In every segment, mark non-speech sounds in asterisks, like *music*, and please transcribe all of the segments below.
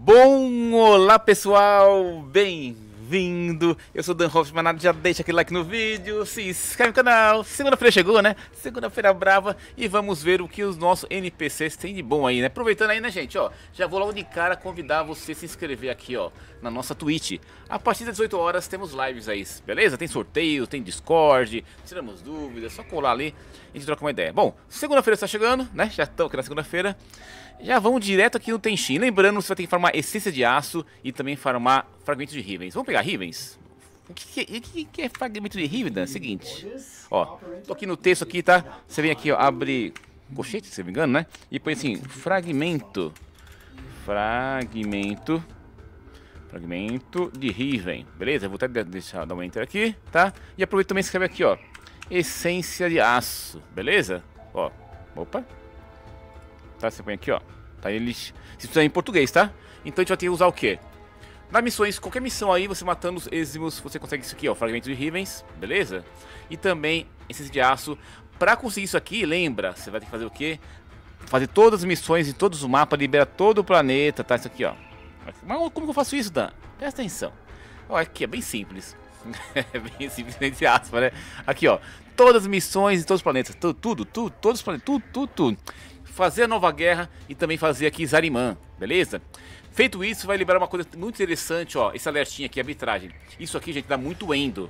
Bom, olá pessoal, bem-vindo. Eu sou Dan Hoffman, já deixa aquele like no vídeo, se inscreve no canal. Segunda-feira chegou, né? Segunda-feira brava e vamos ver o que os nossos NPCs têm de bom aí, né? Aproveitando aí, né, gente, ó, já vou logo de cara convidar você a se inscrever aqui, ó, na nossa Twitch. A partir das 18 horas temos lives aí, beleza? Tem sorteio, tem Discord, tiramos dúvidas, só colar ali e a gente troca uma ideia. Bom, segunda-feira está chegando, né? Já estamos aqui na segunda-feira. Já vamos direto aqui no Tenshin. Lembrando, você vai ter que farmar essência de aço e também farmar fragmentos de Rivens. Vamos pegar Rivens? O que, que, é, que, que é fragmento de Riven? É o seguinte, ó, tô aqui no texto aqui, tá? Você vem aqui, ó, abre cochete, se não me engano, né? E põe assim, fragmento, fragmento, fragmento de Riven. Beleza? vou até deixar, dar um enter aqui, tá? E aproveita também e escreve aqui, ó, essência de aço, beleza? Ó, opa. Tá, você põe aqui, ó, Tá? Eles se estudam em português, tá? Então a gente vai ter que usar o quê? nas missões, qualquer missão aí, você matando os êximos, você consegue isso aqui, ó, fragmentos de rivens, beleza? E também esses de aço. Pra conseguir isso aqui, lembra, você vai ter que fazer o quê? Fazer todas as missões em todos os mapas, libera todo o planeta, tá? Isso aqui, ó. Mas como que eu faço isso, Dan? Presta atenção. Ó, aqui é bem simples. *laughs* é bem simples, entre aspas, né? Aqui, ó. Todas as missões em todos os planetas. Tudo, tudo, tudo todos os planetas. Tudo, tudo, tudo fazer a nova guerra e também fazer aqui Zariman, beleza? Feito isso, vai liberar uma coisa muito interessante, ó, esse alertinho aqui, arbitragem. Isso aqui, gente, dá muito endo.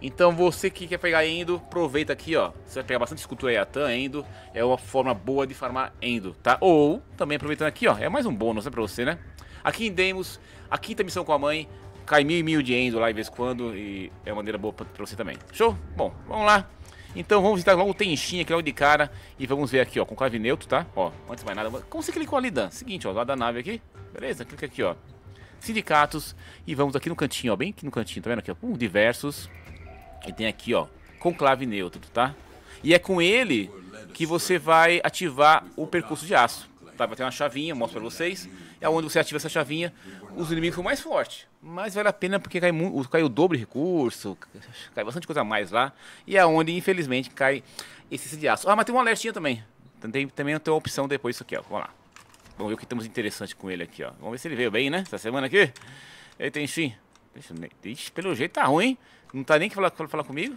Então você que quer pegar endo, aproveita aqui, ó. Você vai pegar bastante escultura Yatan, endo. É uma forma boa de farmar endo, tá? Ou, também aproveitando aqui, ó, é mais um bônus, né, pra você, né? Aqui em Demos, a quinta missão com a mãe, cai mil e mil de endo lá de vez em quando e é uma maneira boa pra, pra você também. Show? Bom, vamos lá. Então vamos visitar logo o Tenchin aqui é logo de cara e vamos ver aqui, ó, com clave neutro, tá? Ó, antes de mais nada, como você clicou ali, Dan? Seguinte, ó, lá da nave aqui, beleza? Clica aqui, ó, sindicatos e vamos aqui no cantinho, ó, bem aqui no cantinho, tá vendo aqui, ó, um diversos e tem aqui, ó, conclave neutro, tá? E é com ele que você vai ativar o percurso de aço, tá? Vai ter uma chavinha, mostro pra vocês é onde você ativa essa chavinha, os inimigos são mais fortes. Mas vale a pena porque cai, cai o dobro de recurso, cai bastante coisa a mais lá. E é onde, infelizmente, cai esse de aço. Ah, mas tem um alertinha também. Tem, também tem uma opção depois disso aqui, ó. Vamos lá. Vamos ver o que temos interessante com ele aqui, ó. Vamos ver se ele veio bem, né? Essa semana aqui. Ele tem sim. Ixi, pelo jeito tá ruim, Não tá nem que falar, falar comigo.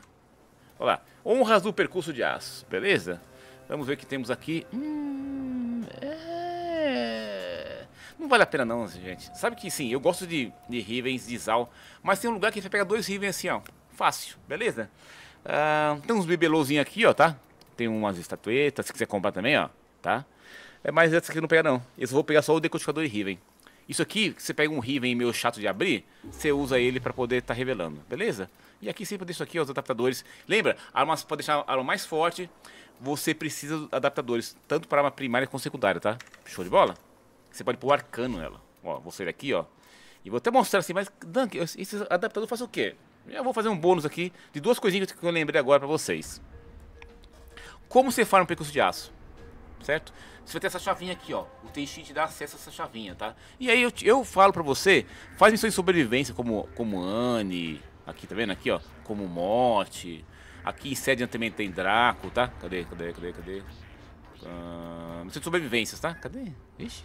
Olha lá. Honras do percurso de aço, beleza? Vamos ver o que temos aqui. Hum. Não vale a pena não, gente. Sabe que sim, eu gosto de, de Rivens, de Zal, mas tem um lugar que você pega dois Rivens assim, ó. Fácil, beleza? Uh, tem uns bibelôzinhos aqui, ó, tá? Tem umas estatuetas, se quiser comprar também, ó, tá? É, mas essa aqui não pega não. Eu vou pegar só o decodificador de Riven. Isso aqui, você pega um Riven meio chato de abrir, você usa ele para poder estar tá revelando, beleza? E aqui sempre deixo aqui ó, os adaptadores. Lembra, armas para deixar a arma mais forte, você precisa de adaptadores, tanto para arma primária como secundária, tá? Show de bola? Você pode pôr arcano nela. Ó, vou sair aqui, ó. E vou até mostrar assim, mas, Dan, esse adaptador faz o quê? Eu vou fazer um bônus aqui de duas coisinhas que eu lembrei agora pra vocês. Como você farma um percurso de aço? Certo? Você vai ter essa chavinha aqui, ó. O Tenchi te dá acesso a essa chavinha, tá? E aí eu, eu falo pra você, faz missões de sobrevivência como, como Anne, aqui, tá vendo? Aqui, ó. Como Morte. Aqui em Sedian também tem Draco, tá? Cadê, cadê, cadê, cadê? Ah, missão de sobrevivências, tá? Cadê? Ixi,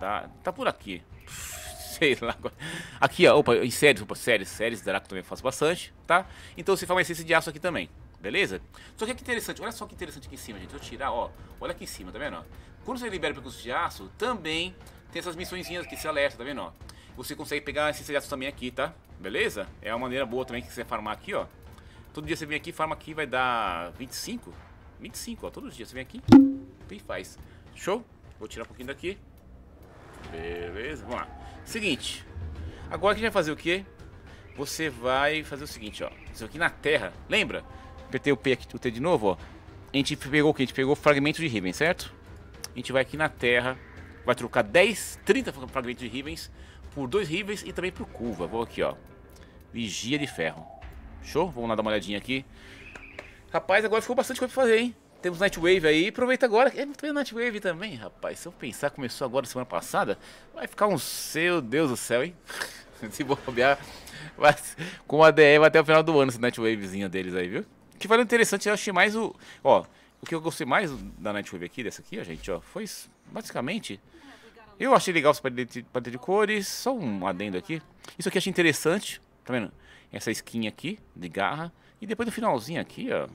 Tá, tá por aqui. *laughs* Sei lá. Aqui, ó. Opa, em séries, opa, séries, séries, Draco também faço bastante, tá? Então você faz uma essência de aço aqui também, beleza? Só que aqui é interessante, olha só que interessante aqui em cima, gente. Deixa eu tirar, ó. Olha aqui em cima, tá vendo? Ó? Quando você libera o percurso de aço, também tem essas missõezinhas aqui, se alerta, tá vendo? Ó? Você consegue pegar essência de aço também aqui, tá? Beleza? É uma maneira boa também que você farmar aqui, ó. Todo dia você vem aqui, farma aqui, vai dar 25. 25, ó. Todos os dias você vem aqui e faz. Show? Vou tirar um pouquinho daqui. Beleza, vamos lá. Seguinte. Agora que a gente vai fazer o quê? Você vai fazer o seguinte, ó. Isso aqui na terra, lembra? Apertei o P aqui, o T de novo, ó. A gente pegou o quê? A gente pegou fragmentos de Riven, certo? A gente vai aqui na terra, vai trocar 10, 30 fragmentos de Rivens por dois Rivens e também por curva. Vou aqui, ó. Vigia de ferro. Show? Vamos lá dar uma olhadinha aqui. Rapaz, agora ficou bastante coisa pra fazer, hein? Temos Nightwave aí, aproveita agora. É, tem Nightwave também, rapaz. Se eu pensar, começou agora semana passada, vai ficar um seu Deus do céu, hein? *laughs* Se bobear, mas com a DE vai até o final do ano essa Nightwavezinha deles aí, viu? Que valeu interessante, eu achei mais o. Ó, o que eu gostei mais da Nightwave aqui, dessa aqui, ó, gente, ó, foi basicamente. Eu achei legal essa paleta de cores, só um adendo aqui. Isso aqui eu achei interessante, tá vendo? Essa skin aqui, de garra. E depois no finalzinho aqui, ó,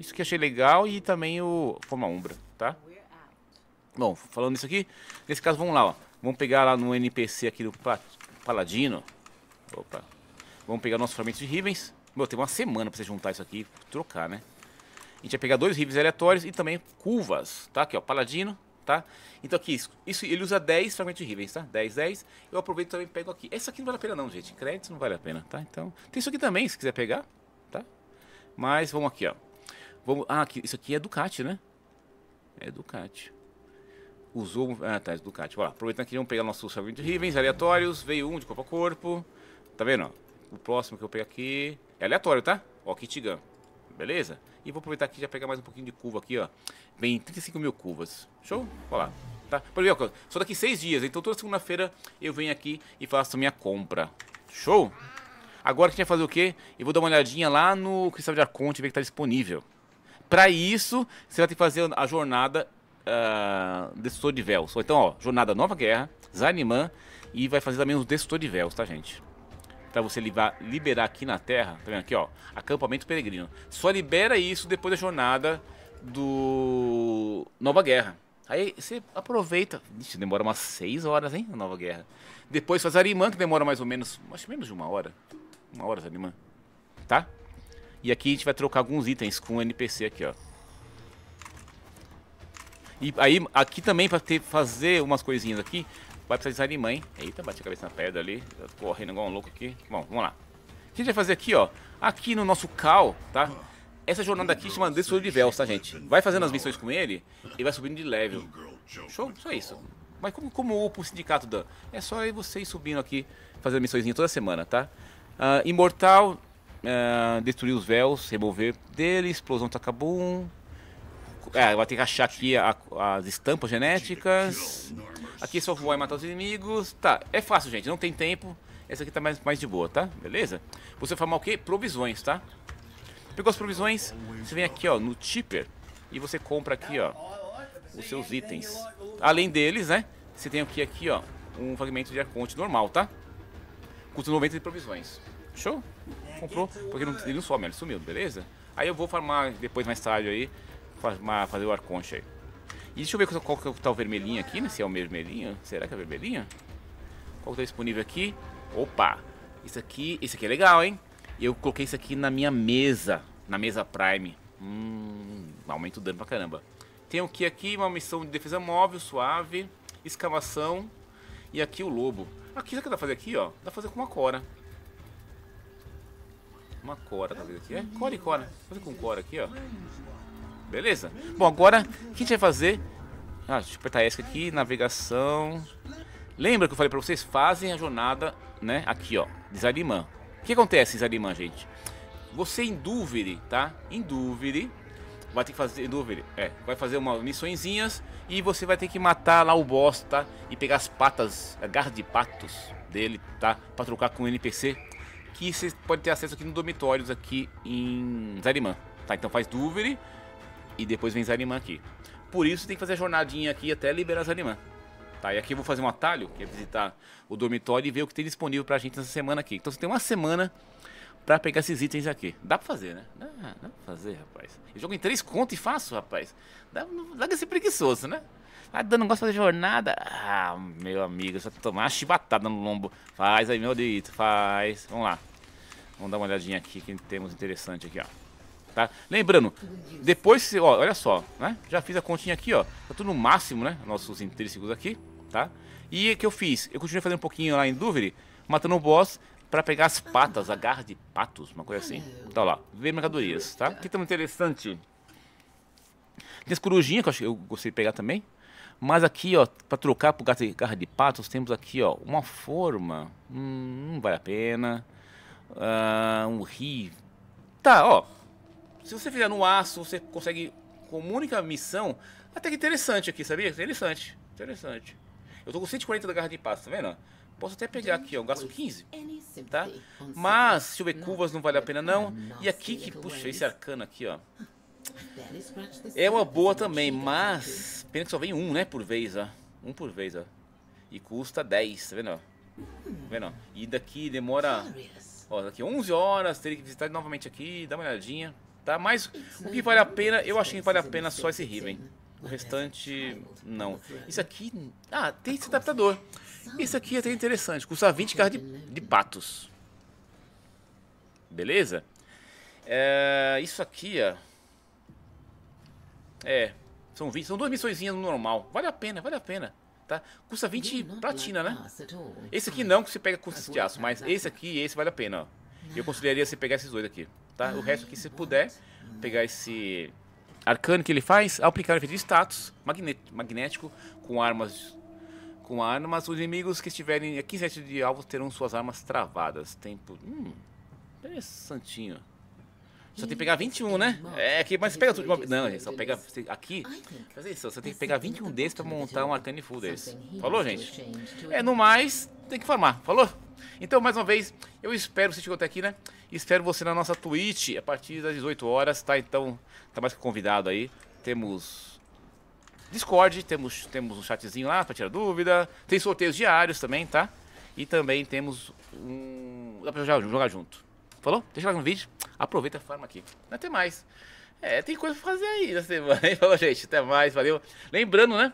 isso que achei legal e também o Forma Umbra, tá? Bom, falando isso aqui, nesse caso vamos lá, ó. Vamos pegar lá no NPC aqui do Paladino. Opa. Vamos pegar nossos nosso fragmento de Rivens. Meu, tem uma semana pra você juntar isso aqui trocar, né? A gente vai pegar dois Rivens aleatórios e também curvas, tá? Aqui, ó, Paladino, tá? Então aqui, isso, isso ele usa 10 fragmentos de Rivens, tá? 10, 10. Eu aproveito e também pego aqui. Essa aqui não vale a pena não, gente. Créditos não vale a pena, tá? Então, tem isso aqui também, se quiser pegar, tá? Mas vamos aqui, ó. Vamos... Ah, aqui, isso aqui é Ducati, né? É Ducati. Usou... Ah, tá, é Ducati. Olha lá, aproveitando que vamos pegar nossos de Rivens aleatórios. Veio um de corpo a corpo. Tá vendo, ó? O próximo que eu pego aqui... É aleatório, tá? Ó, Kitigan. Beleza? E vou aproveitar aqui e já pegar mais um pouquinho de curva aqui, ó. Bem, 35 mil curvas. Show? Olha lá. Tá? Por exemplo, só daqui seis dias. Então toda segunda-feira eu venho aqui e faço minha compra. Show? Agora que a gente vai fazer o quê? Eu vou dar uma olhadinha lá no Cristal de Arconte e ver que tá disponível. Para isso, você vai ter que fazer a jornada uh, Destrutor de Véus. Ou então, ó, jornada Nova Guerra, zaniman e vai fazer também os Destrutor de Véus, tá, gente? Para você liberar aqui na Terra, tá vendo aqui, ó, acampamento peregrino. Só libera isso depois da jornada do Nova Guerra. Aí você aproveita. Ixi, demora umas 6 horas, hein? A nova guerra. Depois faz Arimã, que demora mais ou menos. Acho menos de uma hora. Uma hora, Arimã. Tá? E aqui a gente vai trocar alguns itens com o NPC aqui, ó. E aí, aqui também, pra ter, fazer umas coisinhas aqui, vai precisar de mãe. Eita, bati a cabeça na pedra ali. Correndo igual um louco aqui. Bom, vamos lá. O que a gente vai fazer aqui, ó? Aqui no nosso cal, tá? Essa jornada aqui chama Destruidor de Vels, tá, gente? Vai fazendo as missões com ele e vai subindo de level. Show? Só isso. Mas como, como o sindicato Dan? É só aí você ir subindo aqui, fazendo missõezinha toda semana, tá? Uh, imortal, uh, destruir os véus, remover dele, explosão Takabum. É, vai ter que achar aqui a, as estampas genéticas. Aqui é só voar e matar os inimigos. Tá, é fácil, gente, não tem tempo. Essa aqui tá mais, mais de boa, tá? Beleza? Você formar o quê? Provisões, tá? Pegou as provisões, você vem aqui, ó, no Tipper. E você compra aqui, ó, os seus itens. Além deles, né? Você tem aqui, aqui ó, um fragmento de arconte normal, tá? Custa 90 de provisões. Show? comprou, porque não, ele não some, ele sumiu, beleza? Aí eu vou farmar depois mais tarde aí, farmar, fazer o arconcha aí. E deixa eu ver qual que tá o vermelhinho aqui, né? Se é o vermelhinho, será que é vermelhinho? Qual que tá disponível aqui? Opa! Isso aqui, isso aqui é legal, hein? Eu coloquei isso aqui na minha mesa, na mesa Prime. Hum, aumenta o dano pra caramba. Tem o que aqui? Uma missão de defesa móvel, suave, escavação e aqui o lobo. Aqui, sabe o que dá pra fazer aqui, ó? Dá pra fazer com uma cora. Uma Cora, talvez tá aqui. É, Cora e Cora. Né? Fazer com Cora aqui, ó. Beleza. Bom, agora, o que a gente vai fazer? Ah, deixa eu apertar ESC aqui, navegação. Lembra que eu falei pra vocês? Fazem a jornada, né? Aqui, ó. desalimã O que acontece em gente? Você em dúvida, tá? Em dúvida. Vai ter que fazer em É, vai fazer umas missõezinhas. E você vai ter que matar lá o boss, tá? E pegar as patas, a garra de patos dele, tá? Pra trocar com o NPC que você pode ter acesso aqui no dormitórios aqui em Zariman. Tá, então faz Duveri e depois vem Zariman aqui. Por isso tem que fazer a jornadinha aqui até liberar Zariman. Tá, e aqui eu vou fazer um atalho, que é visitar o dormitório e ver o que tem disponível pra gente nessa semana aqui. Então você tem uma semana pra pegar esses itens aqui. Dá pra fazer, né? Dá, dá pra fazer, rapaz. Eu jogo em três contos e faço, rapaz. Dá, dá de ser preguiçoso, né? Ah, tá Dan, não gosta de fazer jornada? Ah, meu amigo, só tomar uma chibatada no lombo. Faz aí, meu dito, faz. Vamos lá. Vamos dar uma olhadinha aqui que temos interessante aqui, ó. Tá? Lembrando, depois, ó, olha só, né? Já fiz a continha aqui, ó. Tá tudo no máximo, né? Nossos intrínsecos aqui, tá? E o que eu fiz? Eu continuei fazendo um pouquinho lá em Dúvida, matando o boss para pegar as patas, a garra de patos, uma coisa assim. Tá lá, ver mercadorias, tá? O que tão interessante? Tem as corujinhas que eu gostei de pegar também, mas aqui, ó, para trocar por garra de, garra de patos, temos aqui, ó, uma forma. Hum, não vale a pena. Uh, um rio. Tá, ó. Se você fizer no aço, você consegue com uma única missão. Até que interessante aqui, sabia? Interessante, interessante. Eu tô com 140 da garra de patos, tá vendo? Posso até pegar aqui, ó, gasto 15, tá? Mas, se houver curvas não vale a pena não. E aqui que, puxa, esse arcano aqui, ó. É uma boa também, mas Pena que só vem um, né, por vez, ó. Um por vez, ó. E custa 10, tá vendo, ó? Tá vendo, ó? E daqui demora... Ó, daqui 11 horas, teria que visitar novamente aqui, dá uma olhadinha, tá? Mas o que vale a pena, eu achei que vale a pena só esse Riven. O restante, não. Isso aqui... Ah, tem esse adaptador. Isso aqui é até interessante. Custa 20 carros de, de patos. Beleza? É, isso aqui, ó. É, são 20, são duas missõezinhas no normal. Vale a pena, vale a pena. Tá? Custa 20 platina, né? Esse aqui não, que você pega custa de aço, mas esse aqui e esse vale a pena, ó. Eu consideraria você pegar esses dois aqui, tá? O resto aqui, se puder, pegar esse arcano que ele faz, aplicar o efeito de status magnético com armas com armas, os inimigos que estiverem a 15 de alvo terão suas armas travadas. Tempo. Hum, interessantinho. Só tem que pegar 21, né? É aqui, mas pega tudo. de uma. Não, gente, só pega aqui. Mas isso, você tem que pegar 21 desses pra montar um Arcane Full desse. Falou, gente? É, no mais, tem que formar. Falou? Então, mais uma vez, eu espero que você chegou até aqui, né? Espero você na nossa Twitch a partir das 18 horas, tá? Então, tá mais que convidado aí. Temos Discord, temos, temos um chatzinho lá pra tirar dúvida. Tem sorteios diários também, tá? E também temos um. Dá pra jogar junto. Falou? Deixa like no vídeo. Aproveita a forma aqui. Até mais. É, tem coisa pra fazer aí na semana, *laughs* Falou, gente. Até mais, valeu. Lembrando, né?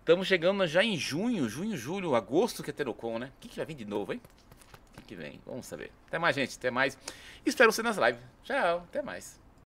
Estamos chegando já em junho, junho, julho, agosto que é Terocon, né? O que, que vai vir de novo, hein? O que, que vem? Vamos saber. Até mais, gente. Até mais. Espero você nas lives. Tchau. Até mais.